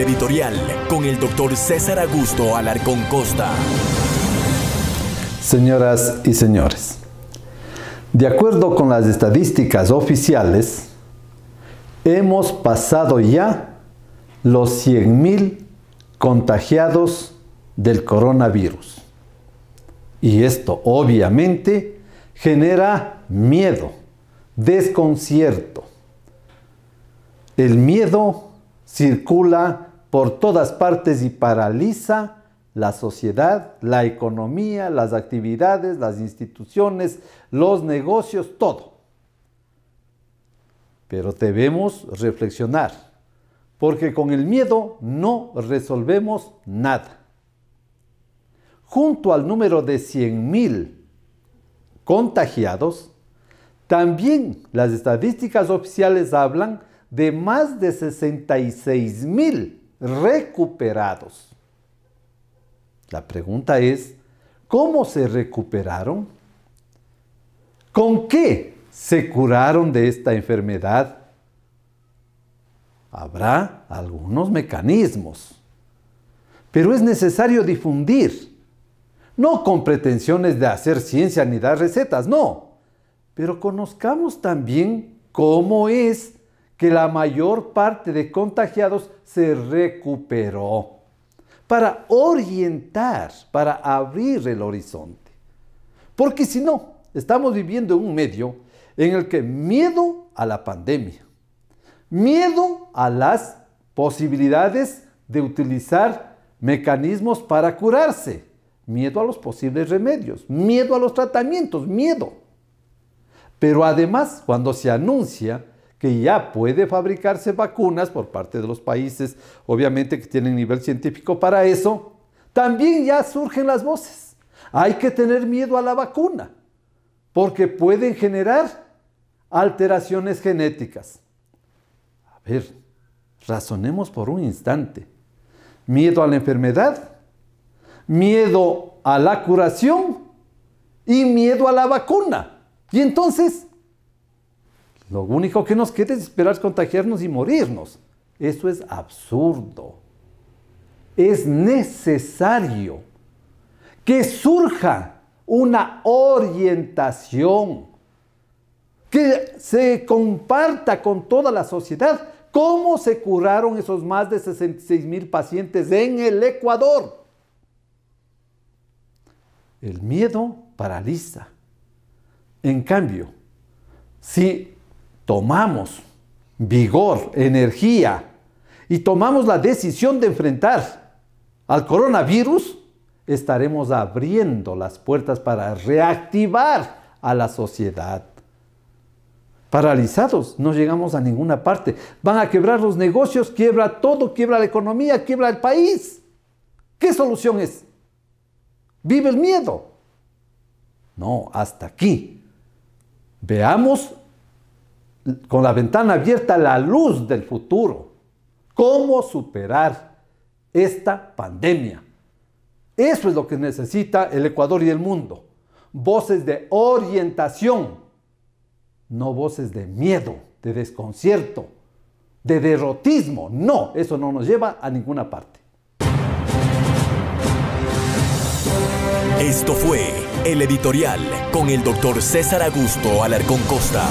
editorial con el doctor César Augusto Alarcón Costa. Señoras y señores, de acuerdo con las estadísticas oficiales, hemos pasado ya los 100.000 contagiados del coronavirus. Y esto obviamente genera miedo, desconcierto. El miedo circula por todas partes y paraliza la sociedad, la economía, las actividades, las instituciones, los negocios, todo. Pero debemos reflexionar, porque con el miedo no resolvemos nada. Junto al número de 100.000 contagiados, también las estadísticas oficiales hablan de más de 66 mil recuperados. La pregunta es, ¿cómo se recuperaron? ¿Con qué se curaron de esta enfermedad? Habrá algunos mecanismos, pero es necesario difundir, no con pretensiones de hacer ciencia ni dar recetas, no, pero conozcamos también cómo es que la mayor parte de contagiados se recuperó, para orientar, para abrir el horizonte. Porque si no, estamos viviendo en un medio en el que miedo a la pandemia, miedo a las posibilidades de utilizar mecanismos para curarse, miedo a los posibles remedios, miedo a los tratamientos, miedo. Pero además, cuando se anuncia que ya puede fabricarse vacunas por parte de los países, obviamente que tienen nivel científico para eso, también ya surgen las voces. Hay que tener miedo a la vacuna, porque pueden generar alteraciones genéticas. A ver, razonemos por un instante. Miedo a la enfermedad, miedo a la curación y miedo a la vacuna. Y entonces, lo único que nos queda es esperar contagiarnos y morirnos. Eso es absurdo. Es necesario que surja una orientación, que se comparta con toda la sociedad cómo se curaron esos más de 66 mil pacientes en el Ecuador. El miedo paraliza. En cambio, si tomamos vigor, energía y tomamos la decisión de enfrentar al coronavirus, estaremos abriendo las puertas para reactivar a la sociedad. Paralizados, no llegamos a ninguna parte. Van a quebrar los negocios, quiebra todo, quiebra la economía, quiebra el país. ¿Qué solución es? Vive el miedo. No, hasta aquí. Veamos con la ventana abierta la luz del futuro. ¿Cómo superar esta pandemia? Eso es lo que necesita el Ecuador y el mundo. Voces de orientación, no voces de miedo, de desconcierto, de derrotismo. No, eso no nos lleva a ninguna parte. Esto fue el editorial con el doctor César Augusto Alarcón Costa.